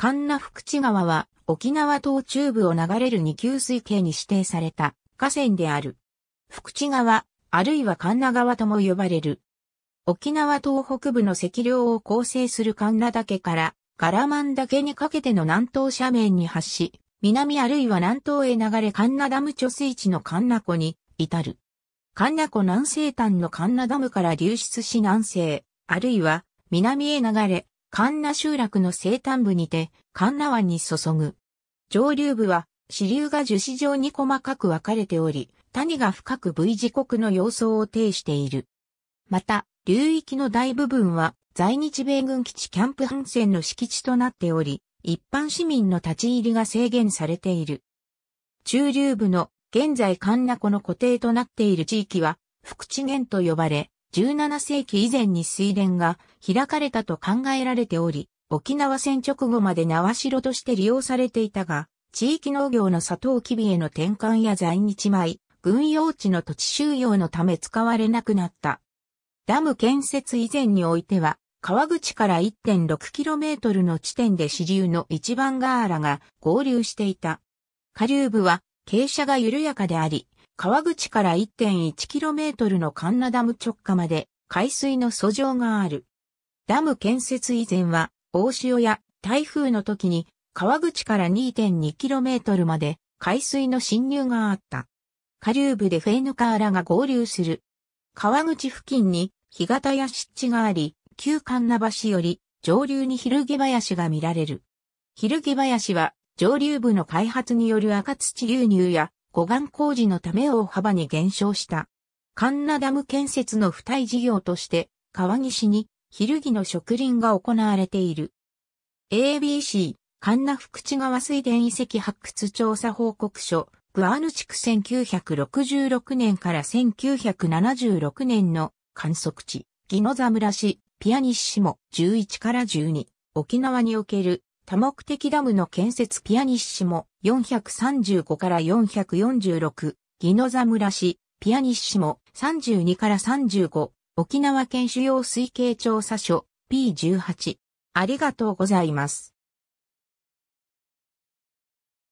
カンナ福地川は沖縄島中部を流れる二級水系に指定された河川である。福地川、あるいはカンナ川とも呼ばれる。沖縄島北部の赤量を構成するカンナ岳からガラマン岳にかけての南東斜面に発し、南あるいは南東へ流れカンナダム貯水池のカンナ湖に至る。カンナ湖南西端のカンナダムから流出し南西、あるいは南へ流れ、カンナ集落の西端部にて、カンナ湾に注ぐ。上流部は、支流が樹脂状に細かく分かれており、谷が深く V 字国の様相を呈している。また、流域の大部分は、在日米軍基地キャンプハンセンの敷地となっており、一般市民の立ち入りが制限されている。中流部の現在カンナ湖の固定となっている地域は、福地源と呼ばれ、17世紀以前に水田が開かれたと考えられており、沖縄戦直後まで縄城として利用されていたが、地域農業の砂糖キビへの転換や在日米、軍用地の土地収容のため使われなくなった。ダム建設以前においては、川口から 1.6km の地点で支流の一番ガーラが合流していた。下流部は傾斜が緩やかであり、川口から 1.1km のカンナダム直下まで海水の遡上がある。ダム建設以前は、大潮や台風の時に川口から 2.2km まで海水の侵入があった。下流部でフェーヌカーラが合流する。川口付近に干潟や湿地があり、旧ンナ橋より上流にヒルギ林が見られる。ヒルギ林は上流部の開発による赤土流入や護岸工事のため大幅に減少した。カンナダム建設の付帯事業として、川岸に、昼ルの植林が行われている。ABC、カンナ福地川水田遺跡発掘調査報告書、グアヌ地区1966年から1976年の観測地、ギノザ村市、ピアニッシモ11から12、沖縄における多目的ダムの建設ピアニッシモ435から446、ギノザ村市、ピアニッシモ32から35、沖縄県主要推計調査書 P18。ありがとうございます。